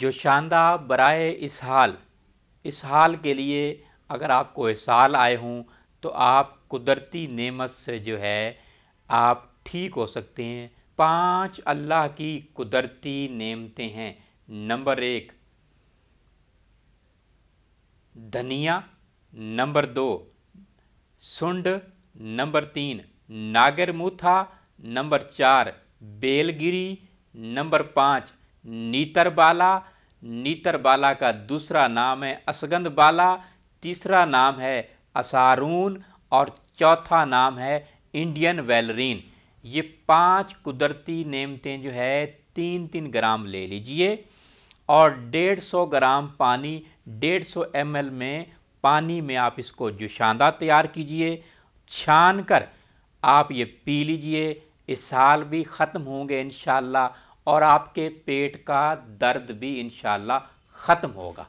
जो शानदार बराए इस हाल इस हाल के लिए अगर आपको इस आए हों तो आप कुदरती नेमत से जो है आप ठीक हो सकते हैं पांच अल्लाह की कुदरती नेमते हैं नंबर एक धनिया नंबर दो सुंड नंबर तीन नागर नंबर चार बेलगिरी नंबर पाँच नीतर बाला का दूसरा नाम है असगंध बाला तीसरा नाम है असारून और चौथा नाम है इंडियन वेलरीन ये पांच कुदरती नेमतें जो है तीन तीन ग्राम ले लीजिए और डेढ़ सौ ग्राम पानी डेढ़ सौ एम में पानी में आप इसको जुशांदा तैयार कीजिए छान कर आप ये पी लीजिए इस साल भी ख़त्म होंगे इन और आपके पेट का दर्द भी इन ख़त्म होगा